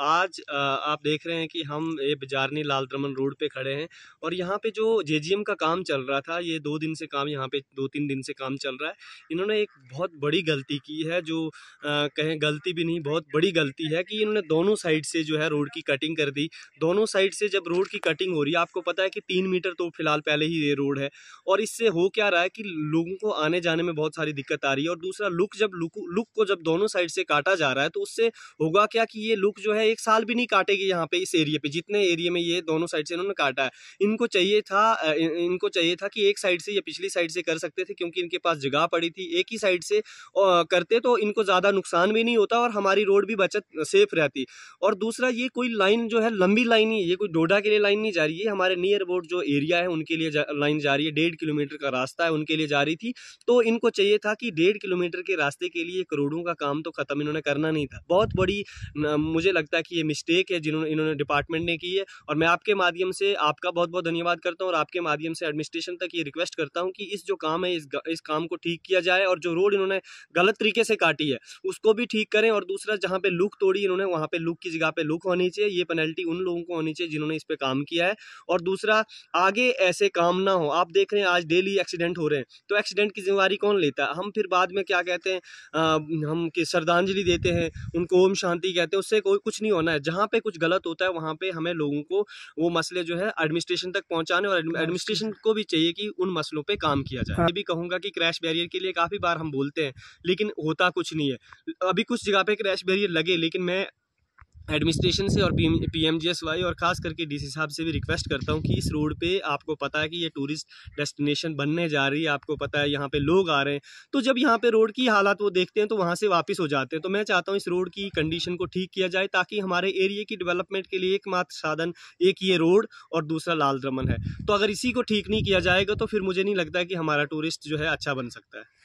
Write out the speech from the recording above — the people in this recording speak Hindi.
आज आप देख रहे हैं कि हम ये बजारनी लाल द्रमन रोड पे खड़े हैं और यहाँ पे जो जे का काम चल रहा था ये दो दिन से काम यहाँ पे दो तीन दिन से काम चल रहा है इन्होंने एक बहुत बड़ी गलती की है जो आ, कहें गलती भी नहीं बहुत बड़ी गलती है कि इन्होंने दोनों साइड से जो है रोड की कटिंग कर दी दोनों साइड से जब रोड की कटिंग हो रही है आपको पता है कि तीन मीटर तो फिलहाल पहले ही ये रोड है और इससे हो क्या रहा है कि लोगों को आने जाने में बहुत सारी दिक्कत आ रही है और दूसरा लुक जब लुक लुक को जब दोनों साइड से काटा जा रहा है तो उससे होगा क्या कि ये लुक जो है एक साल भी नहीं काटेगी यहाँ पे इस एरिया पे जितने एरिया में ये दोनों साइड से इन्होंने काटा है इनको चाहिए था इनको चाहिए था कि एक साइड से या पिछली साइड से कर सकते थे क्योंकि इनके पास जगह पड़ी थी एक ही साइड से करते तो इनको ज़्यादा नुकसान भी नहीं होता और हमारी रोड भी बचत सेफ रहती और दूसरा ये कोई लाइन जो है लंबी लाइन ही ये कोई डोडा के लिए लाइन नहीं जा रही है हमारे नियर अबाउट जो एरिया है उनके लिए लाइन जा रही है डेढ़ किलोमीटर का रास्ता है उनके लिए जा रही थी तो इनको चाहिए था कि डेढ़ किलोमीटर के रास्ते के लिए करोड़ों का काम तो ख़त्म इन्होंने करना नहीं था बहुत बड़ी मुझे लग लगता है कि ये मिस्टेक है जिन्होंने इन्होंने डिपार्टमेंट ने की है और मैं आपके माध्यम से आपका बहुत बहुत धन्यवाद करता हूँ और आपके माध्यम से एडमिनिस्ट्रेशन तक ये रिक्वेस्ट करता हूँ कि इस जो काम है इस इस काम को ठीक किया जाए और जो रोड इन्होंने गलत तरीके से काटी है उसको भी ठीक करें और दूसरा जहाँ पे लुक तोड़ी इन्होंने वहाँ पे लुक की जगह पे लुक होनी चाहिए ये पेनल्टी उन लोगों को होनी चाहिए जिन्होंने इस पर काम किया है और दूसरा आगे ऐसे काम ना हो आप देख रहे हैं आज डेली एक्सीडेंट हो रहे हैं तो एक्सीडेंट की जिम्मेवारी कौन लेता है हम फिर बाद में क्या कहते हैं हम कि श्रद्धांजलि देते हैं उनको ओम शांति कहते हैं उससे कोई कुछ कुछ नहीं होना है जहाँ पे कुछ गलत होता है वहाँ पे हमें लोगों को वो मसले जो है एडमिनिस्ट्रेशन तक पहुँचाने और एडमिनिस्ट्रेशन को भी चाहिए कि उन मसलों पर काम किया जाए हाँ। मैं भी कहूँगा कि क्रैश बैरियर के लिए काफ़ी बार हम बोलते हैं लेकिन होता कुछ नहीं है अभी कुछ जगह पे क्रैश बैरियर लगे लेकिन मैं एडमिनिस्ट्रेशन से और पी एम और ख़ास करके डीसी साहब से भी रिक्वेस्ट करता हूँ कि इस रोड पे आपको पता है कि ये टूरिस्ट डेस्टिनेशन बनने जा रही है आपको पता है यहाँ पे लोग आ रहे हैं तो जब यहाँ पे रोड की हालात वो देखते हैं तो वहाँ से वापस हो जाते हैं तो मैं चाहता हूँ इस रोड की कंडीशन को ठीक किया जाए ताकि हमारे एरिए की डेवलपमेंट के लिए एकमात्र साधन एक ये रोड और दूसरा लाल द्रमन है तो अगर इसी को ठीक नहीं किया जाएगा तो फिर मुझे नहीं लगता कि हमारा टूरिस्ट जो है अच्छा बन सकता है